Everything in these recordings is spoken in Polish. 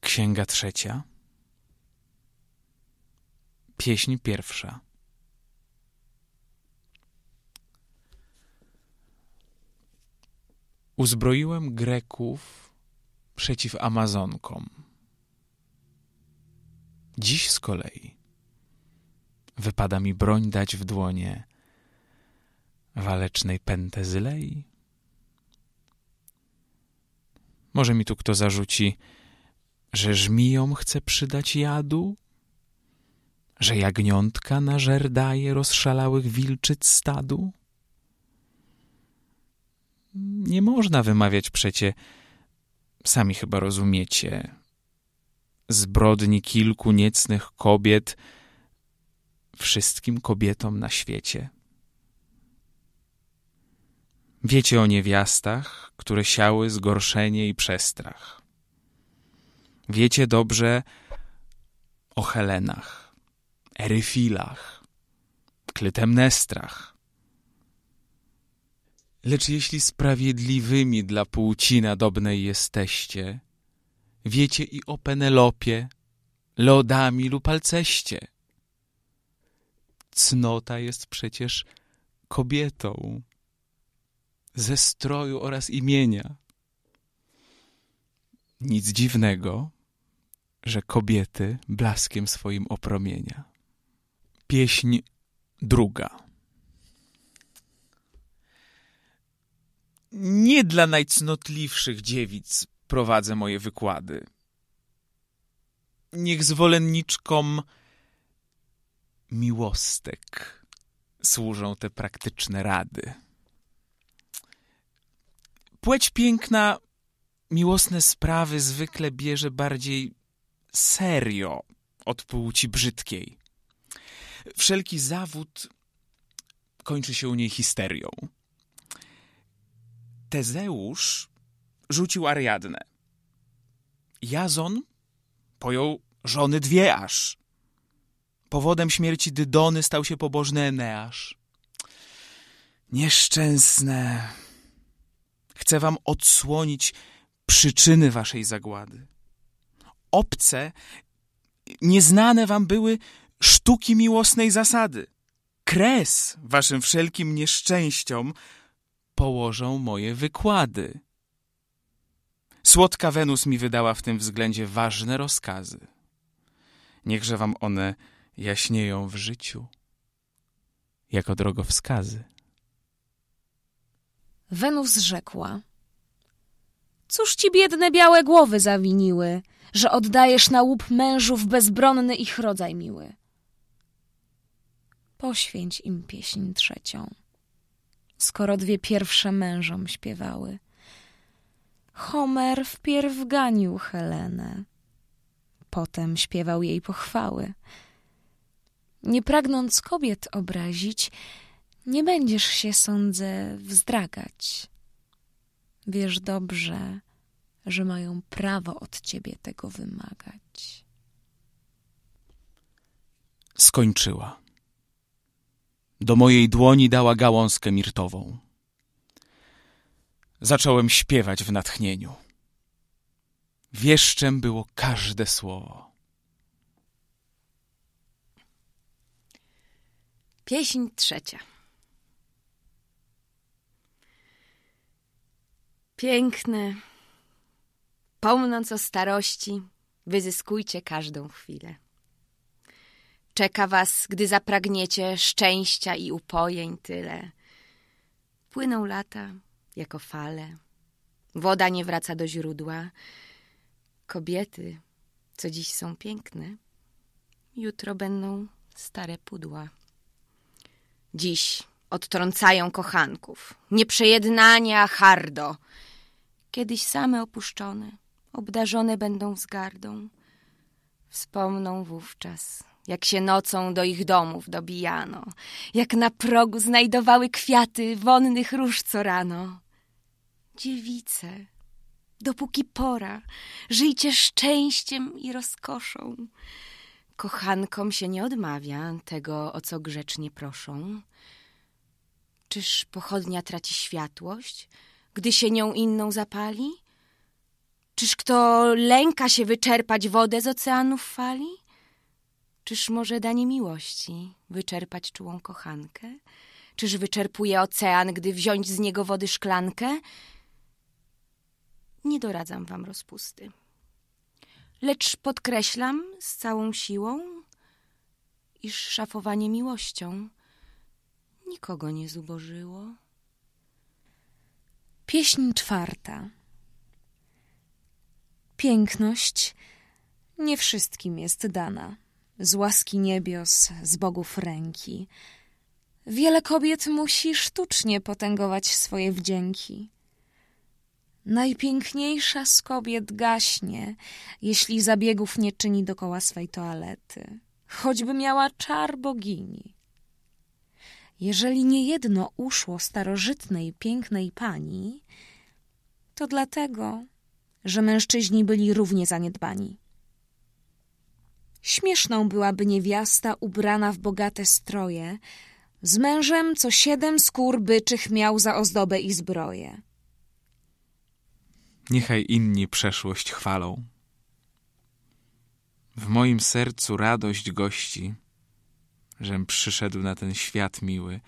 Księga trzecia. Pieśń pierwsza. Uzbroiłem Greków przeciw Amazonkom. Dziś z kolei wypada mi broń dać w dłonie walecznej Pentezylei. Może mi tu kto zarzuci, że żmijom chce przydać jadu? Że jagniątka na żer daje rozszalałych wilczyc stadu? Nie można wymawiać przecie, sami chyba rozumiecie, zbrodni kilku niecnych kobiet wszystkim kobietom na świecie. Wiecie o niewiastach, które siały zgorszenie i przestrach Wiecie dobrze o Helenach, Eryfilach, Klytemnestrach. Lecz jeśli sprawiedliwymi dla płci nadobnej jesteście, wiecie i o Penelopie, Lodami lub Alceście. Cnota jest przecież kobietą ze stroju oraz imienia. Nic dziwnego, że kobiety blaskiem swoim opromienia. Pieśń druga. Nie dla najcnotliwszych dziewic prowadzę moje wykłady. Niech zwolenniczkom miłostek służą te praktyczne rady. Płeć piękna miłosne sprawy zwykle bierze bardziej serio od płci brzydkiej. Wszelki zawód kończy się u niej histerią. Tezeusz rzucił Ariadnę. Jazon pojął żony dwie aż. Powodem śmierci Dydony stał się pobożny Eneasz. Nieszczęsne. Chcę wam odsłonić przyczyny waszej zagłady obce, nieznane wam były sztuki miłosnej zasady. Kres waszym wszelkim nieszczęściom położą moje wykłady. Słodka Wenus mi wydała w tym względzie ważne rozkazy. Niechże wam one jaśnieją w życiu jako drogowskazy. Wenus rzekła: Cóż ci biedne białe głowy zawiniły? że oddajesz na łup mężów bezbronny ich rodzaj miły. Poświęć im pieśń trzecią, skoro dwie pierwsze mężom śpiewały. Homer wpierw ganił Helenę, potem śpiewał jej pochwały. Nie pragnąc kobiet obrazić, nie będziesz się, sądzę, wzdragać. Wiesz dobrze, że mają prawo od ciebie tego wymagać. Skończyła. Do mojej dłoni dała gałązkę mirtową. Zacząłem śpiewać w natchnieniu. Wieszczem było każde słowo. Pieśń trzecia. Piękne. Wspomnąc o starości, wyzyskujcie każdą chwilę. Czeka was, gdy zapragniecie szczęścia i upojeń tyle. Płyną lata jako fale. Woda nie wraca do źródła. Kobiety, co dziś są piękne, jutro będą stare pudła. Dziś odtrącają kochanków, nieprzejednania hardo, kiedyś same opuszczone obdarzone będą wzgardą. Wspomną wówczas, jak się nocą do ich domów dobijano, jak na progu znajdowały kwiaty wonnych róż co rano. Dziewice, dopóki pora, żyjcie szczęściem i rozkoszą. Kochankom się nie odmawia tego, o co grzecznie proszą. Czyż pochodnia traci światłość, gdy się nią inną zapali? Czyż kto lęka się wyczerpać wodę z oceanów fali? Czyż może danie miłości wyczerpać czułą kochankę? Czyż wyczerpuje ocean, gdy wziąć z niego wody szklankę? Nie doradzam wam rozpusty. Lecz podkreślam z całą siłą, iż szafowanie miłością nikogo nie zubożyło. Pieśń czwarta. Piękność nie wszystkim jest dana. Z łaski niebios, z bogów ręki. Wiele kobiet musi sztucznie potęgować swoje wdzięki. Najpiękniejsza z kobiet gaśnie, jeśli zabiegów nie czyni dokoła swej toalety, choćby miała czar bogini. Jeżeli niejedno uszło starożytnej, pięknej pani, to dlatego, że mężczyźni byli równie zaniedbani. Śmieszną byłaby niewiasta ubrana w bogate stroje, z mężem, co siedem skór byczych miał za ozdobę i zbroję. Niechaj inni przeszłość chwalą. W moim sercu radość gości, żem przyszedł na ten świat miły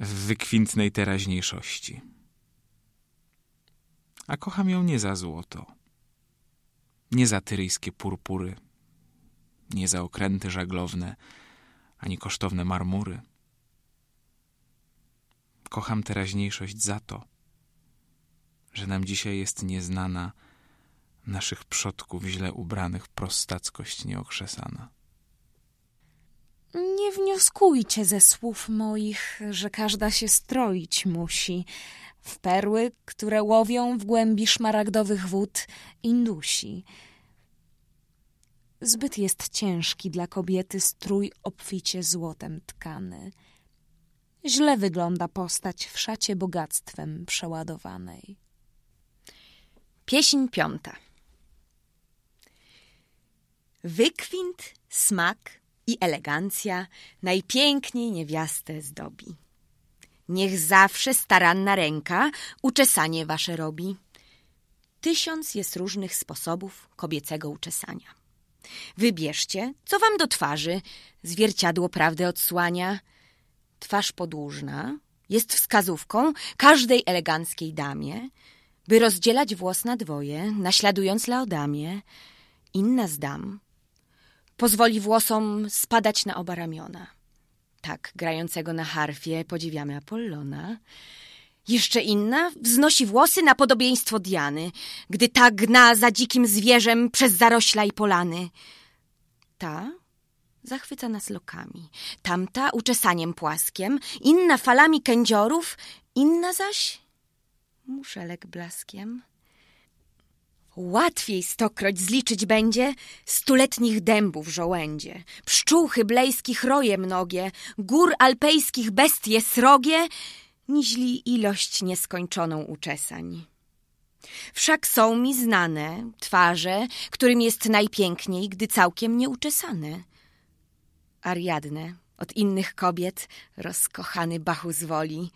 w wykwintnej teraźniejszości a kocham ją nie za złoto, nie za tyryjskie purpury, nie za okręty żaglowne, ani kosztowne marmury. Kocham teraźniejszość za to, że nam dzisiaj jest nieznana naszych przodków źle ubranych prostackość nieokrzesana. Nie wnioskujcie ze słów moich, że każda się stroić musi w perły, które łowią w głębi szmaragdowych wód Indusi. Zbyt jest ciężki dla kobiety strój obficie złotem tkany. Źle wygląda postać w szacie bogactwem przeładowanej. Pieśń piąta. Wykwint, smak i elegancja najpiękniej niewiastę zdobi. Niech zawsze staranna ręka uczesanie wasze robi. Tysiąc jest różnych sposobów kobiecego uczesania. Wybierzcie, co wam do twarzy zwierciadło prawdę odsłania. Twarz podłużna jest wskazówką każdej eleganckiej damie, by rozdzielać włos na dwoje, naśladując Laodamię. Inna z dam pozwoli włosom spadać na oba ramiona tak, grającego na harfie, podziwiamy Apollona. Jeszcze inna wznosi włosy na podobieństwo Diany, gdy ta gna za dzikim zwierzem przez zarośla i polany. Ta zachwyca nas lokami, tamta uczesaniem płaskiem, inna falami kędziorów, inna zaś muszelek blaskiem. Łatwiej stokroć zliczyć będzie stuletnich dębów żołędzie, pszczół hyblejskich roje mnogie, gór alpejskich bestie srogie, niźli ilość nieskończoną uczesań. Wszak są mi znane twarze, którym jest najpiękniej, gdy całkiem nieuczesane. Ariadne od innych kobiet rozkochany Bachu zwoli.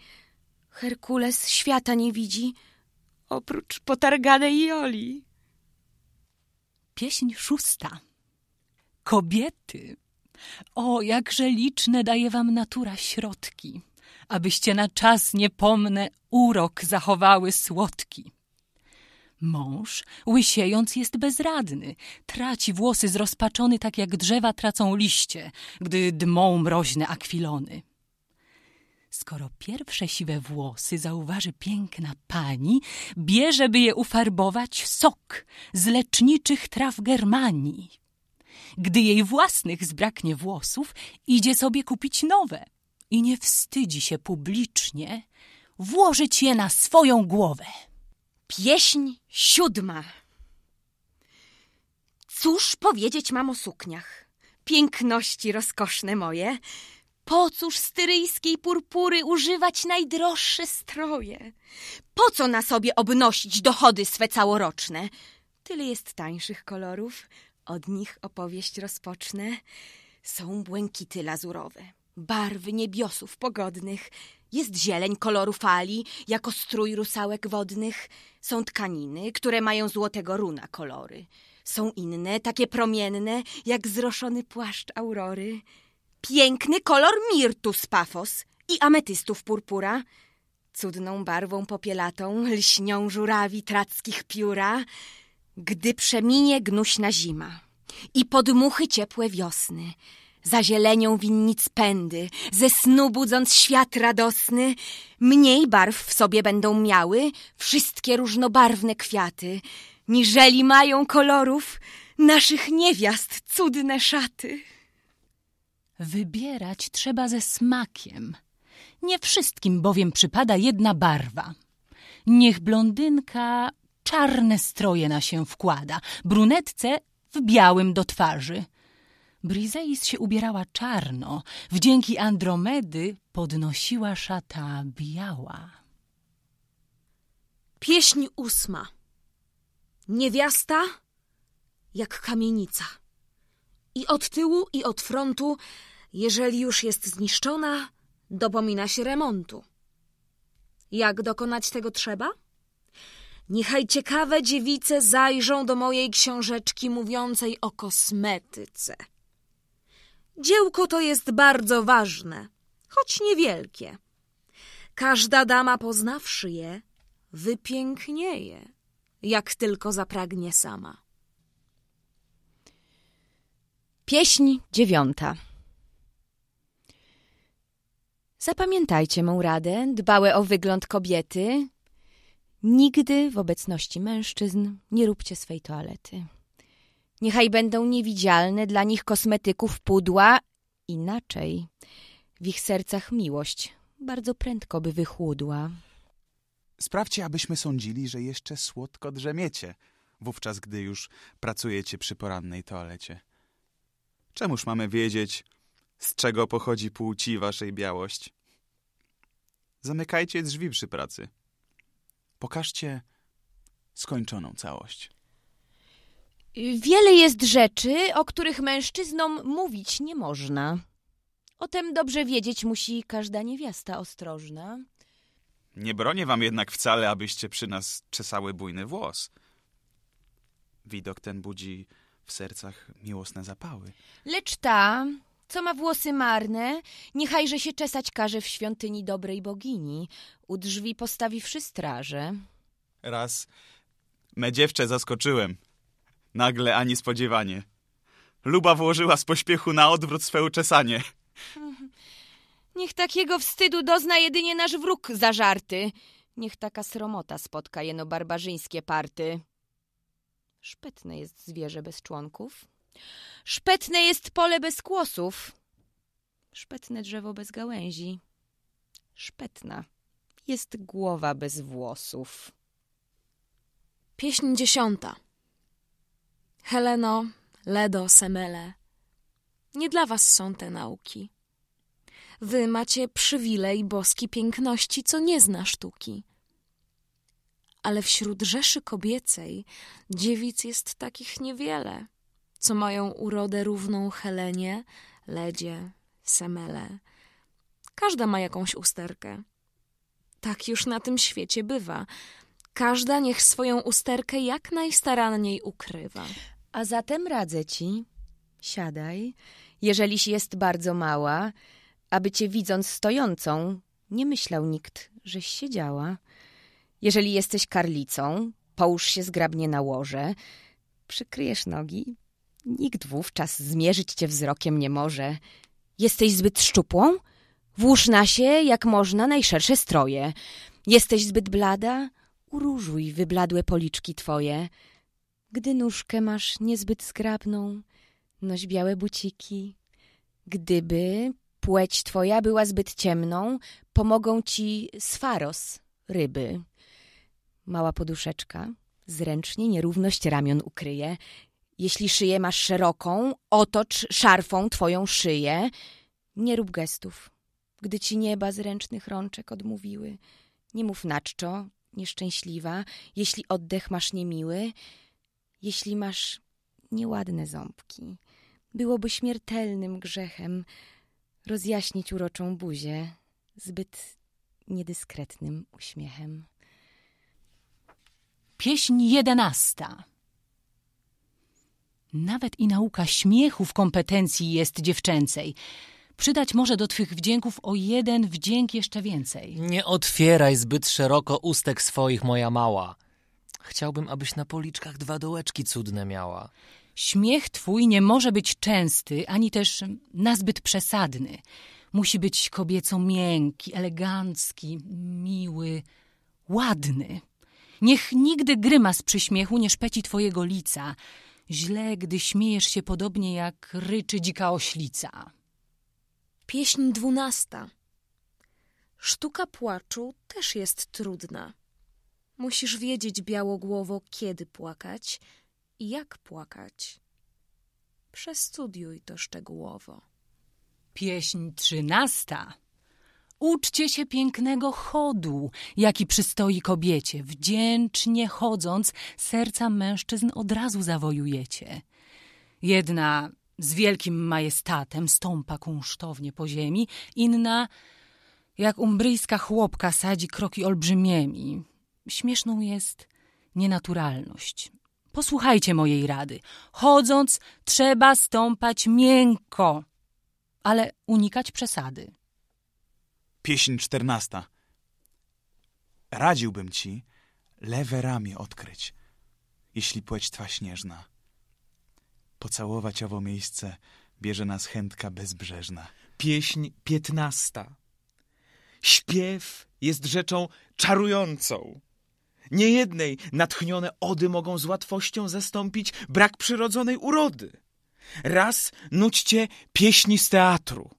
Herkules świata nie widzi, oprócz potarganej Joli. Pieśń szósta. Kobiety, o jakże liczne daje wam natura środki, abyście na czas niepomnę urok zachowały słodki. Mąż, łysiejąc, jest bezradny, traci włosy zrozpaczony, tak jak drzewa tracą liście, gdy dmą mroźne akwilony. Skoro pierwsze siwe włosy zauważy piękna pani, bierze, by je ufarbować, sok z leczniczych traw Germanii. Gdy jej własnych zbraknie włosów, idzie sobie kupić nowe i nie wstydzi się publicznie włożyć je na swoją głowę. Pieśń siódma. Cóż powiedzieć mam o sukniach? Piękności rozkoszne moje, po cóż z tyryjskiej purpury używać najdroższe stroje? Po co na sobie obnosić dochody swe całoroczne? Tyle jest tańszych kolorów, od nich opowieść rozpocznę. Są błękity lazurowe, barwy niebiosów pogodnych, jest zieleń koloru fali, jako strój rusałek wodnych. Są tkaniny, które mają złotego runa kolory. Są inne, takie promienne, jak zroszony płaszcz aurory piękny kolor mirtu z pafos i ametystów purpura, cudną barwą popielatą lśnią żurawi trackich pióra, gdy przeminie gnuśna zima i podmuchy ciepłe wiosny, za zielenią winnic pędy, ze snu budząc świat radosny, mniej barw w sobie będą miały wszystkie różnobarwne kwiaty, niżeli mają kolorów naszych niewiast cudne szaty. Wybierać trzeba ze smakiem. Nie wszystkim bowiem przypada jedna barwa. Niech blondynka czarne stroje na się wkłada, brunetce w białym do twarzy. Briseis się ubierała czarno, wdzięki Andromedy podnosiła szata biała. Pieśń ósma. Niewiasta jak kamienica. I od tyłu, i od frontu, jeżeli już jest zniszczona, dopomina się remontu. Jak dokonać tego trzeba? Niechaj ciekawe dziewice zajrzą do mojej książeczki mówiącej o kosmetyce. Dziełko to jest bardzo ważne, choć niewielkie. Każda dama poznawszy je, wypięknieje, jak tylko zapragnie sama. Pieśń dziewiąta. Zapamiętajcie mą radę, dbałe o wygląd kobiety. Nigdy w obecności mężczyzn nie róbcie swej toalety. Niechaj będą niewidzialne dla nich kosmetyków pudła, inaczej w ich sercach miłość bardzo prędko by wychłudła. Sprawdźcie, abyśmy sądzili, że jeszcze słodko drzemiecie, wówczas gdy już pracujecie przy porannej toalecie. Czemuż mamy wiedzieć, z czego pochodzi płci waszej białość? Zamykajcie drzwi przy pracy. Pokażcie skończoną całość. Wiele jest rzeczy, o których mężczyznom mówić nie można. O tym dobrze wiedzieć musi każda niewiasta ostrożna. Nie bronię wam jednak wcale, abyście przy nas czesały bujny włos. Widok ten budzi w sercach miłosne zapały. Lecz ta, co ma włosy marne, niechajże się czesać każe w świątyni dobrej bogini, u drzwi postawiwszy straże. Raz me dziewczę zaskoczyłem. Nagle, ani spodziewanie. Luba włożyła z pośpiechu na odwrót swe uczesanie. Niech takiego wstydu dozna jedynie nasz wróg zażarty. Niech taka sromota spotka jeno barbarzyńskie party. Szpetne jest zwierzę bez członków. Szpetne jest pole bez kłosów. Szpetne drzewo bez gałęzi. Szpetna jest głowa bez włosów. Pieśń dziesiąta. Heleno, Ledo, Semele. Nie dla was są te nauki. Wy macie przywilej boski piękności, co nie zna sztuki ale wśród rzeszy kobiecej dziewic jest takich niewiele, co mają urodę równą Helenie, Ledzie, Semele. Każda ma jakąś usterkę. Tak już na tym świecie bywa. Każda niech swoją usterkę jak najstaranniej ukrywa. A zatem radzę ci, siadaj, jeżeliś jest bardzo mała, aby cię widząc stojącą, nie myślał nikt, żeś siedziała. Jeżeli jesteś karlicą, połóż się zgrabnie na łoże, przykryjesz nogi. Nikt wówczas zmierzyć cię wzrokiem nie może. Jesteś zbyt szczupłą? Włóż na się, jak można, najszersze stroje. Jesteś zbyt blada? Uróżuj wybladłe policzki twoje. Gdy nóżkę masz niezbyt zgrabną, noś białe buciki. Gdyby płeć twoja była zbyt ciemną, pomogą ci sfaros, ryby. Mała poduszeczka, zręcznie nierówność ramion ukryje. Jeśli szyję masz szeroką, otocz szarfą twoją szyję. Nie rób gestów, gdy ci nieba zręcznych rączek odmówiły. Nie mów naczczo, nieszczęśliwa, jeśli oddech masz niemiły, jeśli masz nieładne ząbki. Byłoby śmiertelnym grzechem rozjaśnić uroczą buzię zbyt niedyskretnym uśmiechem. Pieśń jedenasta. Nawet i nauka śmiechu w kompetencji jest dziewczęcej. Przydać może do twych wdzięków o jeden wdzięk jeszcze więcej. Nie otwieraj zbyt szeroko ustek swoich, moja mała. Chciałbym, abyś na policzkach dwa dołeczki cudne miała. Śmiech twój nie może być częsty, ani też nazbyt przesadny. Musi być kobieco miękki, elegancki, miły, ładny. Niech nigdy grymas przyśmiechu nie szpeci twojego lica. Źle, gdy śmiejesz się podobnie jak ryczy dzika oślica. Pieśń dwunasta. Sztuka płaczu też jest trudna. Musisz wiedzieć białogłowo, kiedy płakać i jak płakać. Przestudiuj to szczegółowo. Pieśń trzynasta. Uczcie się pięknego chodu, jaki przystoi kobiecie. Wdzięcznie chodząc, serca mężczyzn od razu zawojujecie. Jedna z wielkim majestatem stąpa kunsztownie po ziemi, inna, jak umbryjska chłopka, sadzi kroki olbrzymiemi. Śmieszną jest nienaturalność. Posłuchajcie mojej rady. Chodząc, trzeba stąpać miękko, ale unikać przesady. Pieśń czternasta. Radziłbym ci lewe ramię odkryć, jeśli płeć twa śnieżna. Pocałować owo miejsce bierze nas chętka bezbrzeżna. Pieśń piętnasta. Śpiew jest rzeczą czarującą. Niejednej natchnione ody mogą z łatwością zastąpić brak przyrodzonej urody. Raz nućcie pieśni z teatru.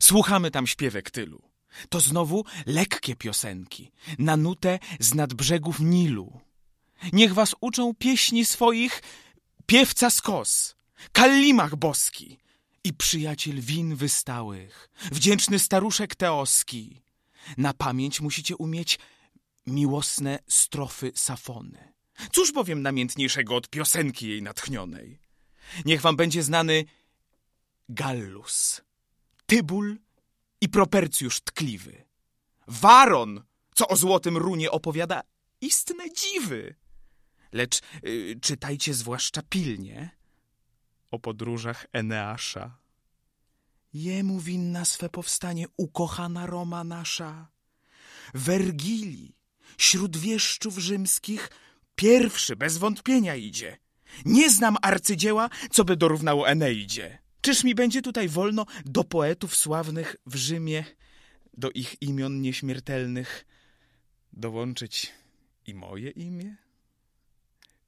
Słuchamy tam śpiewek tylu. To znowu lekkie piosenki, nanute z nadbrzegów Nilu. Niech was uczą pieśni swoich piewca skos, kalimach boski i przyjaciel win wystałych, wdzięczny staruszek teoski. Na pamięć musicie umieć miłosne strofy Safony. Cóż bowiem namiętniejszego od piosenki jej natchnionej? Niech wam będzie znany Gallus, Tybul i propercjusz tkliwy. Waron, co o złotym runie opowiada, istne dziwy. Lecz y, czytajcie zwłaszcza pilnie o podróżach Eneasza. Jemu winna swe powstanie ukochana Roma nasza. Wergili, śród wieszczów rzymskich, pierwszy bez wątpienia idzie. Nie znam arcydzieła, co by dorównało Eneidzie. Czyż mi będzie tutaj wolno do poetów sławnych w Rzymie, do ich imion nieśmiertelnych, dołączyć i moje imię?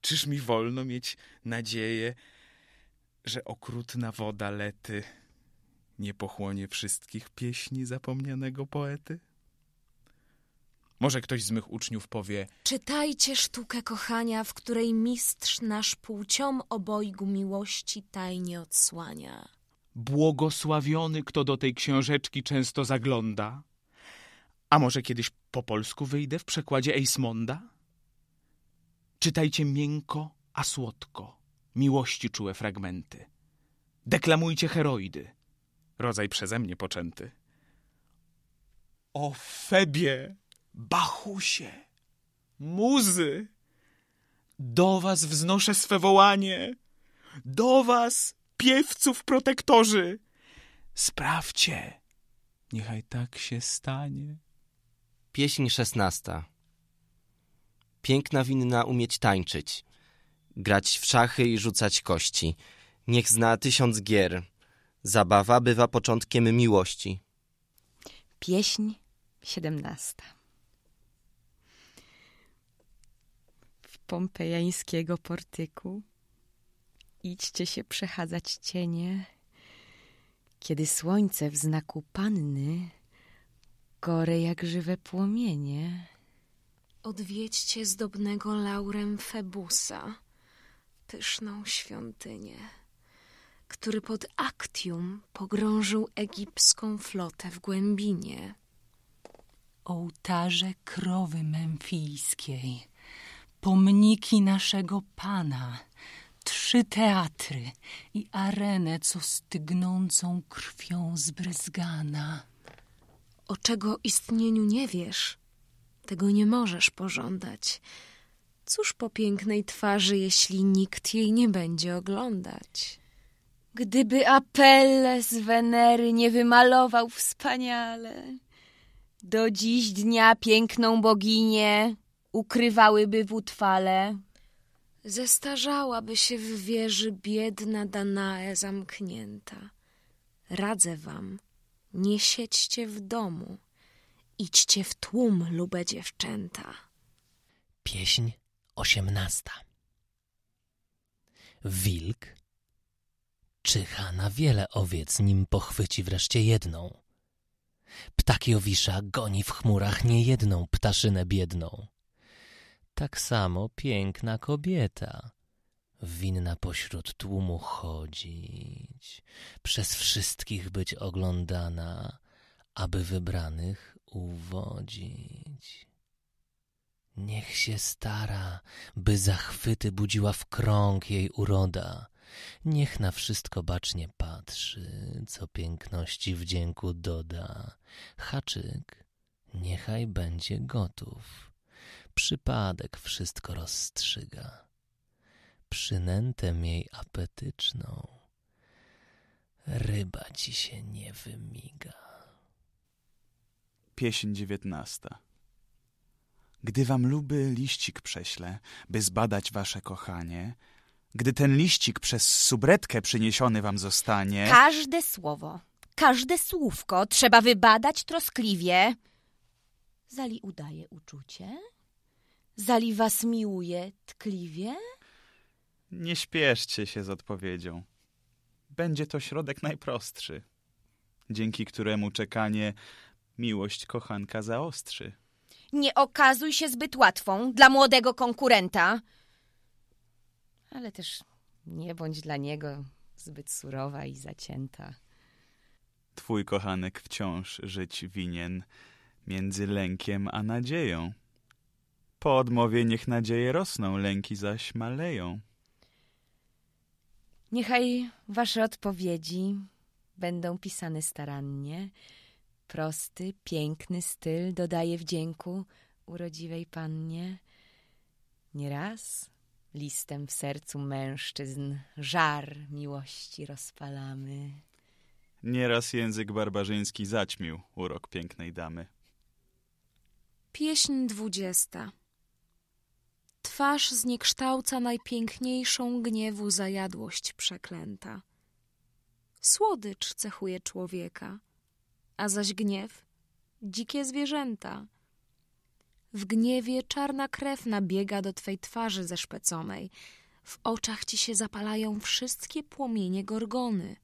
Czyż mi wolno mieć nadzieję, że okrutna woda lety nie pochłonie wszystkich pieśni zapomnianego poety? Może ktoś z mych uczniów powie: Czytajcie sztukę kochania, w której mistrz nasz płciom obojgu miłości tajnie odsłania. Błogosławiony, kto do tej książeczki często zagląda. A może kiedyś po polsku wyjdę w przekładzie Eismonda? Czytajcie miękko, a słodko, miłości czułe fragmenty. Deklamujcie heroidy, rodzaj przeze mnie poczęty. O Febie! Bachusie, muzy, do was wznoszę swe wołanie, do was, piewców protektorzy, sprawdźcie, niechaj tak się stanie. Pieśń szesnasta. Piękna winna umieć tańczyć, grać w szachy i rzucać kości. Niech zna tysiąc gier. Zabawa bywa początkiem miłości. Pieśń siedemnasta. pompejańskiego portyku. Idźcie się przechadzać cienie, kiedy słońce w znaku panny gore jak żywe płomienie. Odwiedźcie zdobnego laurem Febusa, pyszną świątynię, który pod Actium pogrążył egipską flotę w głębinie. Ołtarze krowy memfijskiej pomniki naszego Pana, trzy teatry i arenę, co stygnącą krwią zbryzgana. O czego istnieniu nie wiesz, tego nie możesz pożądać. Cóż po pięknej twarzy, jeśli nikt jej nie będzie oglądać? Gdyby Apelles Wenery nie wymalował wspaniale, do dziś dnia piękną boginię ukrywałyby w utwale. Zestarzałaby się w wieży biedna Danae zamknięta. Radzę wam, nie siedźcie w domu. Idźcie w tłum, lube dziewczęta. Pieśń osiemnasta. Wilk czyha na wiele owiec, nim pochwyci wreszcie jedną. Ptak Jowisza goni w chmurach niejedną ptaszynę biedną tak samo piękna kobieta. Winna pośród tłumu chodzić, przez wszystkich być oglądana, aby wybranych uwodzić. Niech się stara, by zachwyty budziła w krąg jej uroda. Niech na wszystko bacznie patrzy, co piękności wdzięku doda. Haczyk niechaj będzie gotów przypadek wszystko rozstrzyga. Przynętę jej apetyczną ryba ci się nie wymiga. Pieśń dziewiętnasta Gdy wam luby liścik prześlę, by zbadać wasze kochanie, gdy ten liścik przez subretkę przyniesiony wam zostanie... Każde słowo, każde słówko trzeba wybadać troskliwie. Zali udaje uczucie Zali was miłuje tkliwie? Nie śpieszcie się z odpowiedzią. Będzie to środek najprostszy, dzięki któremu czekanie miłość kochanka zaostrzy. Nie okazuj się zbyt łatwą dla młodego konkurenta, ale też nie bądź dla niego zbyt surowa i zacięta. Twój kochanek wciąż żyć winien między lękiem a nadzieją. Po odmowie niech nadzieje rosną, lęki zaś maleją. Niechaj wasze odpowiedzi będą pisane starannie. Prosty, piękny styl dodaje wdzięku urodziwej pannie. Nieraz listem w sercu mężczyzn żar miłości rozpalamy. Nieraz język barbarzyński zaćmił urok pięknej damy. Pieśń dwudziesta. Twarz zniekształca najpiękniejszą gniewu zajadłość przeklęta. Słodycz cechuje człowieka, a zaś gniew dzikie zwierzęta. W gniewie czarna krew nabiega do twej twarzy zeszpeconej. W oczach ci się zapalają wszystkie płomienie gorgony.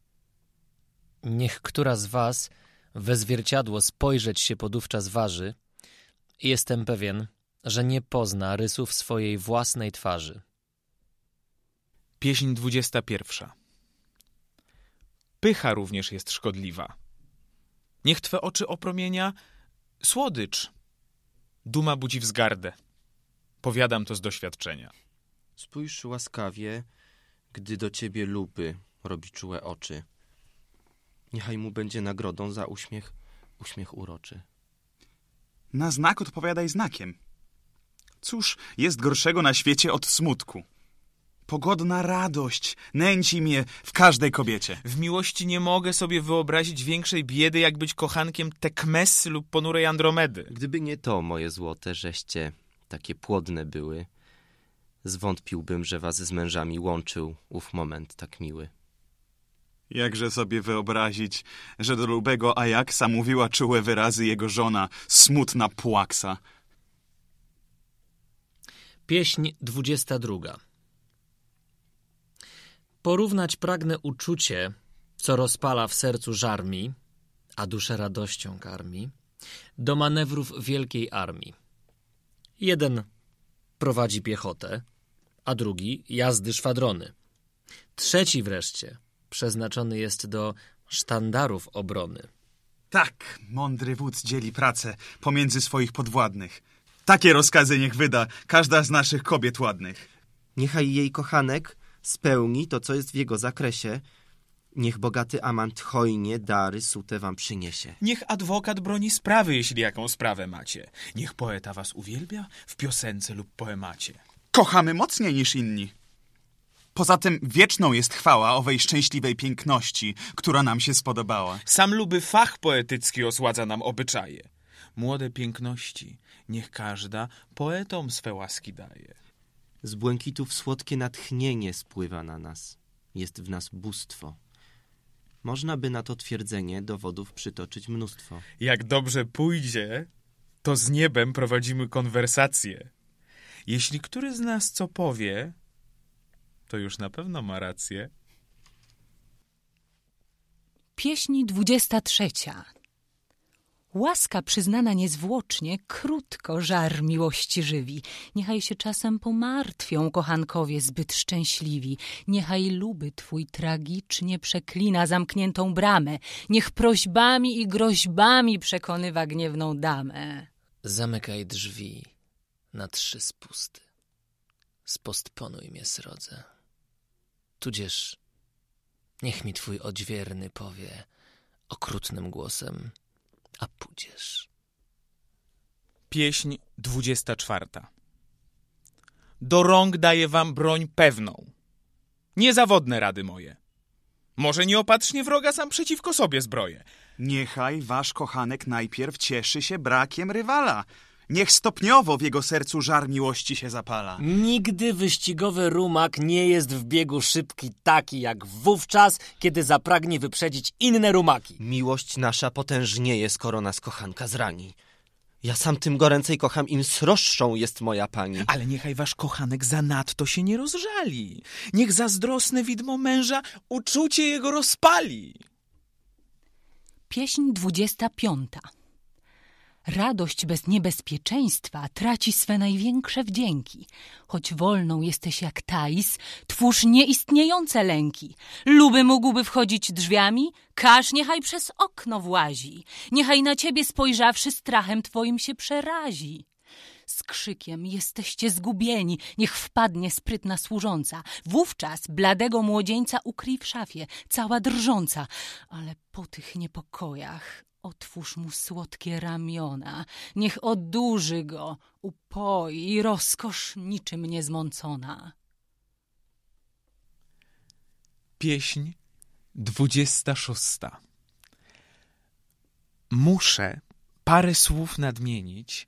Niech która z was we zwierciadło spojrzeć się podówczas waży. Jestem pewien, że nie pozna rysów swojej własnej twarzy. Pieśń 21. Pycha również jest szkodliwa. Niech twe oczy opromienia słodycz. Duma budzi wzgardę. Powiadam to z doświadczenia. Spójrz łaskawie, gdy do ciebie luby robi czułe oczy. Niechaj mu będzie nagrodą za uśmiech, uśmiech uroczy. Na znak odpowiadaj znakiem. Cóż jest gorszego na świecie od smutku? Pogodna radość nęci mnie w każdej kobiecie. W miłości nie mogę sobie wyobrazić większej biedy, jak być kochankiem Tekmesy lub ponurej Andromedy. Gdyby nie to, moje złote, żeście takie płodne były, zwątpiłbym, że was z mężami łączył ów moment tak miły. Jakże sobie wyobrazić, że do lubego Ajaksa mówiła czułe wyrazy jego żona, smutna płaksa. Pieśń 22. Porównać pragnę uczucie, co rozpala w sercu żarmi, a duszę radością karmi, do manewrów wielkiej armii. Jeden prowadzi piechotę, a drugi jazdy szwadrony. Trzeci wreszcie przeznaczony jest do sztandarów obrony. Tak, mądry wódz dzieli pracę pomiędzy swoich podwładnych. Takie rozkazy niech wyda każda z naszych kobiet ładnych. Niechaj jej kochanek spełni to, co jest w jego zakresie. Niech bogaty amant hojnie dary sute wam przyniesie. Niech adwokat broni sprawy, jeśli jaką sprawę macie. Niech poeta was uwielbia w piosence lub poemacie. Kochamy mocniej niż inni. Poza tym wieczną jest chwała owej szczęśliwej piękności, która nam się spodobała. Sam luby fach poetycki osładza nam obyczaje. Młode piękności niech każda poetom swe łaski daje. Z błękitów słodkie natchnienie spływa na nas. Jest w nas bóstwo. Można by na to twierdzenie dowodów przytoczyć mnóstwo. Jak dobrze pójdzie, to z niebem prowadzimy konwersacje. Jeśli który z nas co powie, to już na pewno ma rację. Pieśni 23. Łaska przyznana niezwłocznie, krótko żar miłości żywi. Niechaj się czasem pomartwią kochankowie zbyt szczęśliwi. Niechaj luby twój tragicznie przeklina zamkniętą bramę. Niech prośbami i groźbami przekonywa gniewną damę. Zamykaj drzwi na trzy spusty. Spostponuj mnie srodze. Tudzież niech mi twój odźwierny powie okrutnym głosem – a pójdziesz. Pieśń 24. Do rąk daję wam broń pewną. Niezawodne rady moje. Może nieopatrznie wroga sam przeciwko sobie zbroję. Niechaj wasz kochanek najpierw cieszy się brakiem rywala Niech stopniowo w jego sercu żar miłości się zapala. Nigdy wyścigowy rumak nie jest w biegu szybki taki jak wówczas, kiedy zapragnie wyprzedzić inne rumaki. Miłość nasza potężnieje, skoro nas kochanka zrani. Ja sam tym goręcej kocham, im sroższą jest moja pani. Ale niechaj wasz kochanek zanadto się nie rozżali. Niech zazdrosne widmo męża uczucie jego rozpali. Pieśń dwudziesta piąta. Radość bez niebezpieczeństwa traci swe największe wdzięki. Choć wolną jesteś jak Tais, twórz nieistniejące lęki. Luby mógłby wchodzić drzwiami, każ niechaj przez okno włazi. Niechaj na ciebie spojrzawszy strachem twoim się przerazi. Z krzykiem jesteście zgubieni, niech wpadnie sprytna służąca. Wówczas bladego młodzieńca ukryj w szafie, cała drżąca. Ale po tych niepokojach Otwórz mu słodkie ramiona, niech odurzy go, upoi rozkosz niczym niezmącona. Pieśń dwudziesta szósta Muszę parę słów nadmienić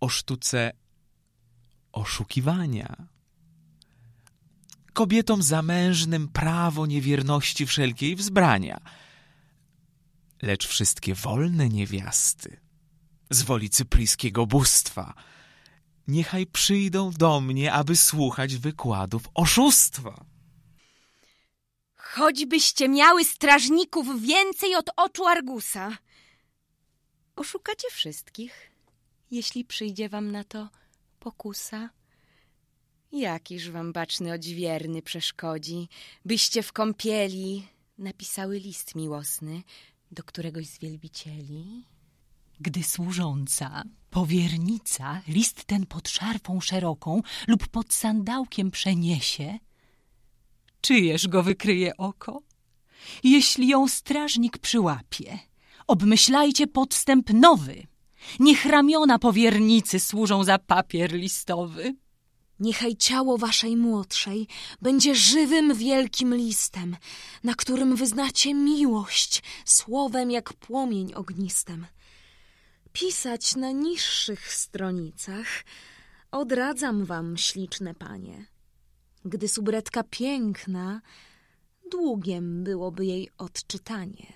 o sztuce oszukiwania. Kobietom zamężnym prawo niewierności wszelkiej wzbrania – lecz wszystkie wolne niewiasty z woli cypryjskiego bóstwa. Niechaj przyjdą do mnie, aby słuchać wykładów oszustwa. Choćbyście miały strażników więcej od oczu Argusa. Oszukacie wszystkich, jeśli przyjdzie wam na to pokusa. Jakiż wam baczny odźwierny przeszkodzi, byście w kąpieli napisały list miłosny, do któregoś z wielbicieli? Gdy służąca, powiernica, list ten pod szarfą szeroką lub pod sandałkiem przeniesie, czyjeż go wykryje oko? Jeśli ją strażnik przyłapie, obmyślajcie podstęp nowy. Niech ramiona powiernicy służą za papier listowy. Niechaj ciało waszej młodszej będzie żywym wielkim listem, na którym wyznacie miłość słowem jak płomień ognistym. Pisać na niższych stronicach odradzam wam, śliczne panie. Gdy subretka piękna, długiem byłoby jej odczytanie.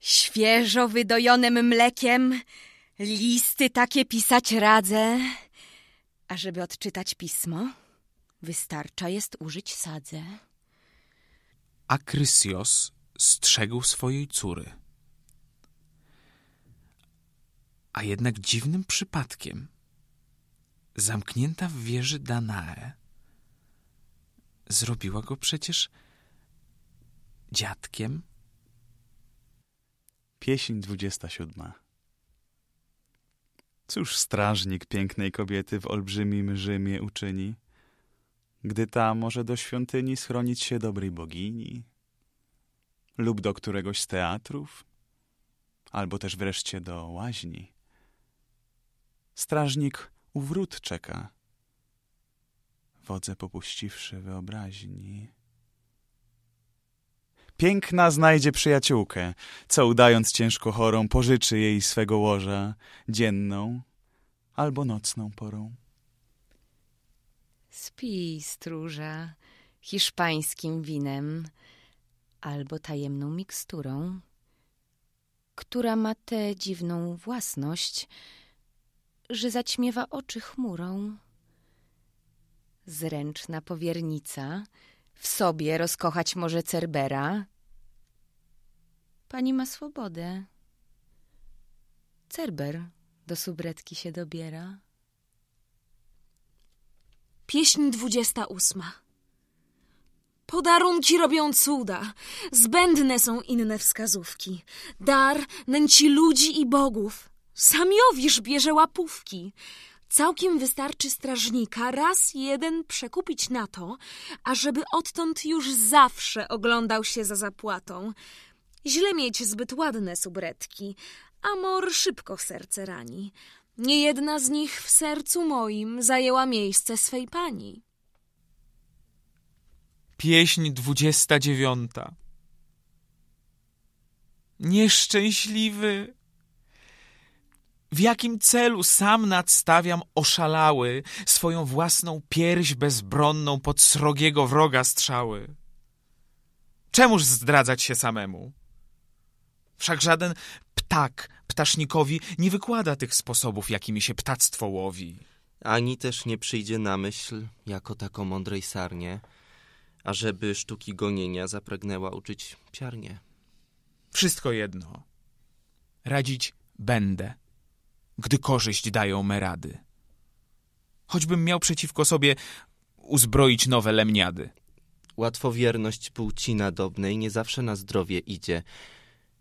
Świeżo wydojonym mlekiem Listy takie pisać radzę. A żeby odczytać pismo, wystarcza jest użyć sadze. Akrysios strzegł swojej córy. A jednak dziwnym przypadkiem, zamknięta w wieży Danae, zrobiła go przecież dziadkiem. Pieśń siódma Cóż strażnik pięknej kobiety w olbrzymim Rzymie uczyni, gdy ta może do świątyni schronić się dobrej bogini, lub do któregoś z teatrów, albo też wreszcie do łaźni. Strażnik u wrót czeka, wodze popuściwszy wyobraźni. Piękna znajdzie przyjaciółkę, co udając ciężko chorą, pożyczy jej swego łoża dzienną albo nocną porą. Spij, stróża, hiszpańskim winem albo tajemną miksturą, która ma tę dziwną własność, że zaćmiewa oczy chmurą. Zręczna powiernica – w sobie rozkochać może Cerbera? Pani ma swobodę. Cerber do subretki się dobiera. Pieśń dwudziesta ósma. Podarunki robią cuda. Zbędne są inne wskazówki. Dar nęci ludzi i bogów. Samiowisz bierze łapówki. Całkiem wystarczy strażnika raz jeden przekupić na to, ażeby odtąd już zawsze oglądał się za zapłatą. Źle mieć zbyt ładne subretki, amor szybko serce rani. Niejedna z nich w sercu moim zajęła miejsce swej pani. Pieśń dwudziesta dziewiąta Nieszczęśliwy! W jakim celu sam nadstawiam oszalały swoją własną pierś bezbronną pod srogiego wroga strzały? Czemuż zdradzać się samemu? Wszak żaden ptak ptasznikowi nie wykłada tych sposobów, jakimi się ptactwo łowi. Ani też nie przyjdzie na myśl, jako tako mądrej sarnie, ażeby sztuki gonienia zapragnęła uczyć psiarnie. Wszystko jedno. Radzić będę gdy korzyść dają me rady. Choćbym miał przeciwko sobie uzbroić nowe lemniady. Łatwowierność płci nadobnej nie zawsze na zdrowie idzie.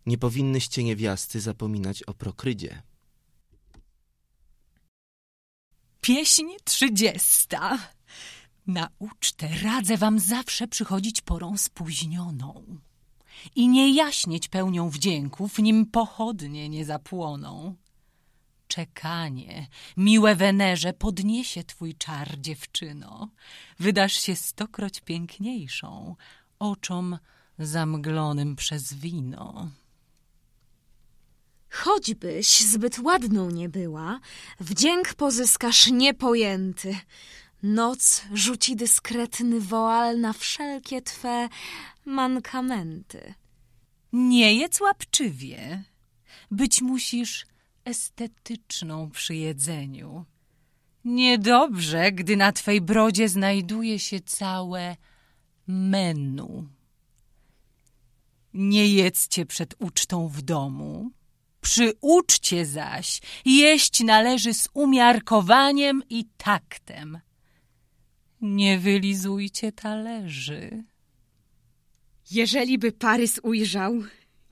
Nie powinnyście niewiasty zapominać o prokrydzie. Pieśń trzydziesta. Na ucztę radzę wam zawsze przychodzić porą spóźnioną i nie jaśnieć pełnią wdzięków, nim pochodnie nie zapłoną czekanie, miłe Wenerze, podniesie twój czar, dziewczyno. Wydasz się stokroć piękniejszą, oczom zamglonym przez wino. Choćbyś zbyt ładną nie była, wdzięk pozyskasz niepojęty. Noc rzuci dyskretny woal na wszelkie twe mankamenty. Nie jedz łapczywie. Być musisz estetyczną przy jedzeniu. Niedobrze, gdy na twej brodzie znajduje się całe menu. Nie jedzcie przed ucztą w domu. Przy uczcie zaś jeść należy z umiarkowaniem i taktem. Nie wylizujcie talerzy. Jeżeli by Parys ujrzał,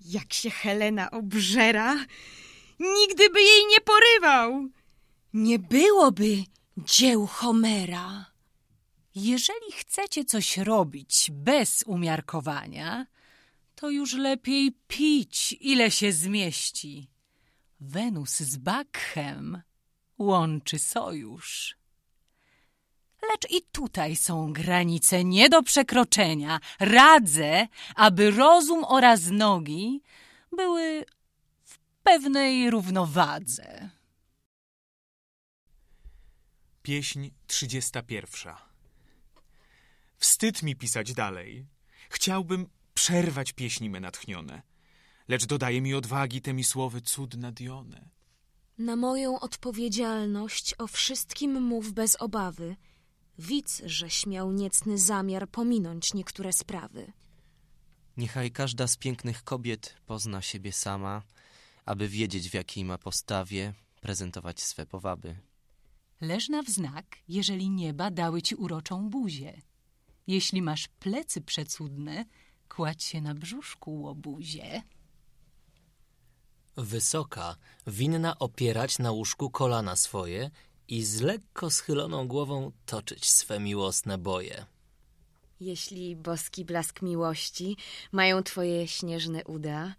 jak się Helena obżera, Nigdy by jej nie porywał. Nie byłoby dzieł Homera. Jeżeli chcecie coś robić bez umiarkowania, to już lepiej pić, ile się zmieści. Wenus z Bakchem łączy sojusz. Lecz i tutaj są granice nie do przekroczenia. Radzę, aby rozum oraz nogi były pewnej równowadze. Pieśń 31. Wstyd mi pisać dalej. Chciałbym przerwać pieśni me natchnione, lecz dodaje mi odwagi te mi słowy cudna Dione. Na moją odpowiedzialność o wszystkim mów bez obawy. Widz, że śmiał niecny zamiar pominąć niektóre sprawy. Niechaj każda z pięknych kobiet pozna siebie sama – aby wiedzieć, w jakiej ma postawie prezentować swe powaby. Leż na wznak, jeżeli nieba dały ci uroczą buzię. Jeśli masz plecy przecudne, kładź się na brzuszku łobuzie. Wysoka, winna opierać na łóżku kolana swoje i z lekko schyloną głową toczyć swe miłosne boje. Jeśli boski blask miłości mają twoje śnieżne uda,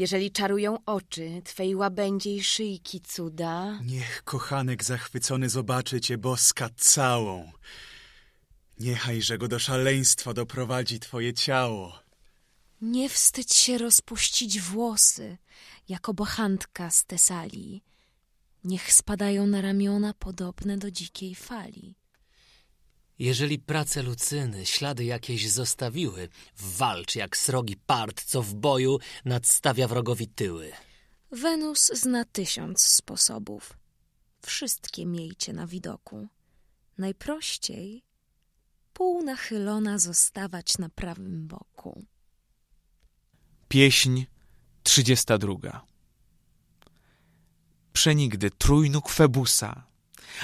jeżeli czarują oczy, twej łabędzie i szyjki cuda. Niech kochanek zachwycony zobaczy cię boska całą. Niechajże go do szaleństwa doprowadzi twoje ciało. Nie wstydź się rozpuścić włosy, jako bochantka z Tesalii. Niech spadają na ramiona podobne do dzikiej fali. Jeżeli prace Lucyny ślady jakieś zostawiły, walcz jak srogi part, co w boju nadstawia wrogowi tyły. Wenus zna tysiąc sposobów. Wszystkie miejcie na widoku. Najprościej pół nachylona zostawać na prawym boku. Pieśń 32 Przenigdy trójnóg Febusa,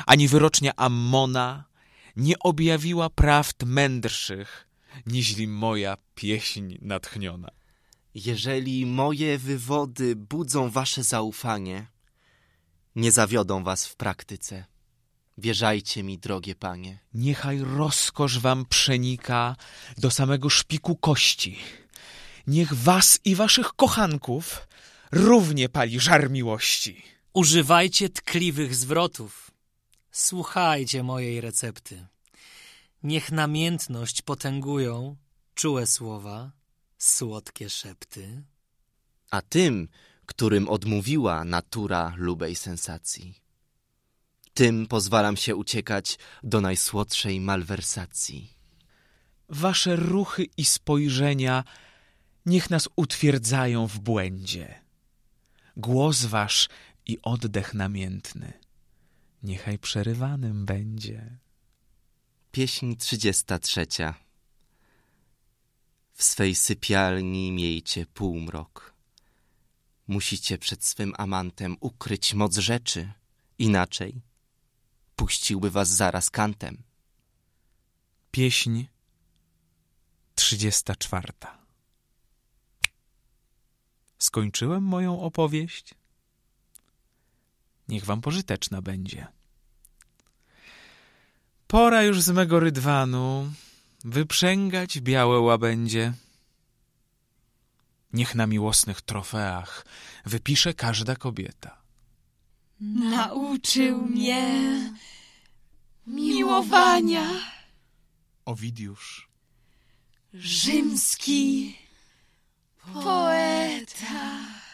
ani wyrocznia Ammona, nie objawiła prawd mędrszych, niźli moja pieśń natchniona. Jeżeli moje wywody budzą wasze zaufanie, nie zawiodą was w praktyce. Wierzajcie mi, drogie panie. Niechaj rozkosz wam przenika do samego szpiku kości. Niech was i waszych kochanków równie pali żar miłości. Używajcie tkliwych zwrotów. Słuchajcie mojej recepty. Niech namiętność potęgują czułe słowa, słodkie szepty. A tym, którym odmówiła natura lubej sensacji. Tym pozwalam się uciekać do najsłodszej malwersacji. Wasze ruchy i spojrzenia niech nas utwierdzają w błędzie. Głos wasz i oddech namiętny niechaj przerywanym będzie. Pieśń 33. W swej sypialni miejcie półmrok. Musicie przed swym amantem ukryć moc rzeczy, inaczej puściłby was zaraz kantem. Pieśń 34. Skończyłem moją opowieść niech wam pożyteczna będzie. Pora już z mego rydwanu wyprzęgać białe łabędzie. Niech na miłosnych trofeach wypisze każda kobieta. Nauczył mnie miłowania. Owidiusz. Rzymski poeta.